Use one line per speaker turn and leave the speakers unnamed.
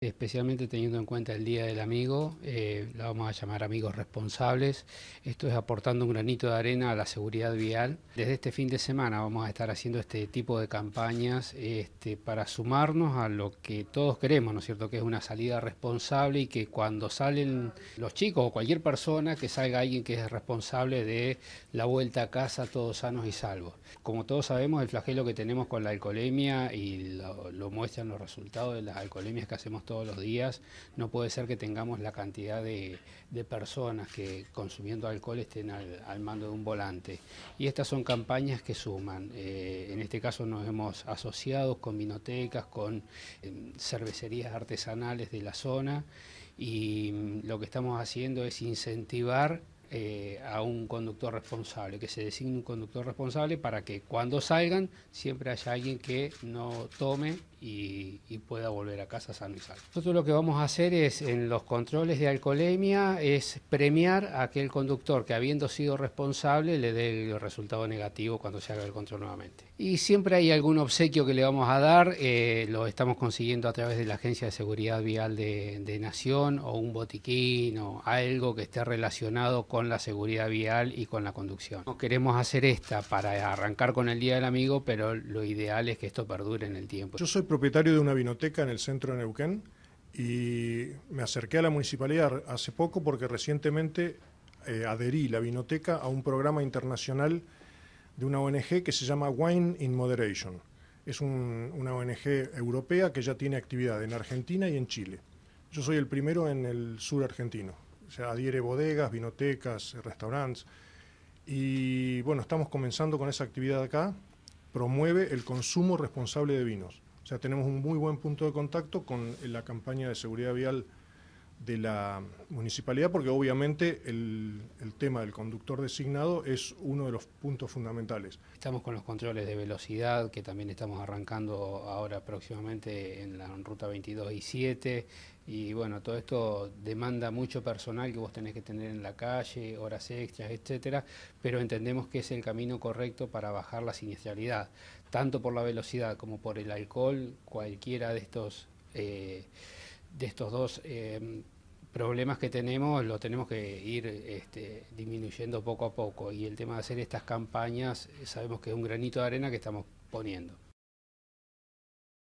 especialmente teniendo en cuenta el Día del Amigo, eh, la vamos a llamar Amigos Responsables. Esto es aportando un granito de arena a la seguridad vial. Desde este fin de semana vamos a estar haciendo este tipo de campañas este, para sumarnos a lo que todos queremos, ¿no es cierto?, que es una salida responsable y que cuando salen los chicos o cualquier persona, que salga alguien que es responsable de la vuelta a casa todos sanos y salvos. Como todos sabemos, el flagelo que tenemos con la alcoholemia y lo, muestran los resultados de las alcoholemias que hacemos todos los días. No puede ser que tengamos la cantidad de, personas que consumiendo alcohol estén al, mando de un volante. Y estas son campañas que suman. Eh, en este caso nos hemos asociado con vinotecas, con em, cervecerías artesanales de la zona y mm, lo que estamos haciendo es incentivar eh, a un conductor responsable, que se designe un conductor responsable para que cuando salgan siempre haya alguien que no tome y, pueda volver a casa sano y salvo. Nosotros lo que vamos a hacer es, en los controles de alcoholemia, es premiar a aquel conductor que habiendo sido responsable le dé el resultado negativo cuando se haga el control nuevamente. Y siempre hay algún obsequio que le vamos a dar, eh, lo estamos consiguiendo a través de la Agencia de Seguridad Vial de, Nación o un botiquín o algo que esté relacionado con la seguridad vial y con la conducción. No queremos hacer esta para arrancar con el Día del Amigo, pero lo ideal es que esto perdure en el tiempo.
Yo soy propietario de una vinoteca en el centro de Neuquén y me acerqué a la municipalidad hace poco porque recientemente eh, adherí la vinoteca a un programa internacional de una ONG que se llama Wine in Moderation. Es una ONG europea que ya tiene actividad en Argentina y en Chile. Yo soy el primero en el sur argentino. O adhiere bodegas, vinotecas, restaurantes. Y bueno, estamos comenzando con esa actividad acá. Promueve el consumo responsable de vinos. O sea, tenemos un muy buen punto de contacto con la campaña de seguridad vial de la municipalidad, porque obviamente el, tema del conductor designado es uno de los puntos fundamentales.
Estamos con los controles de velocidad, que también estamos arrancando ahora próximamente en la ruta 22 y 7, y bueno, todo esto demanda mucho personal que vos tenés que tener en la calle, horas extras, etcétera, pero entendemos que es el camino correcto para bajar la siniestralidad, tanto por la velocidad como por el alcohol, cualquiera de estos... Eh, de estos dos eh, problemas que tenemos lo tenemos que ir este, disminuyendo poco a poco y el tema de hacer estas campañas eh, sabemos que es un granito de arena que estamos poniendo.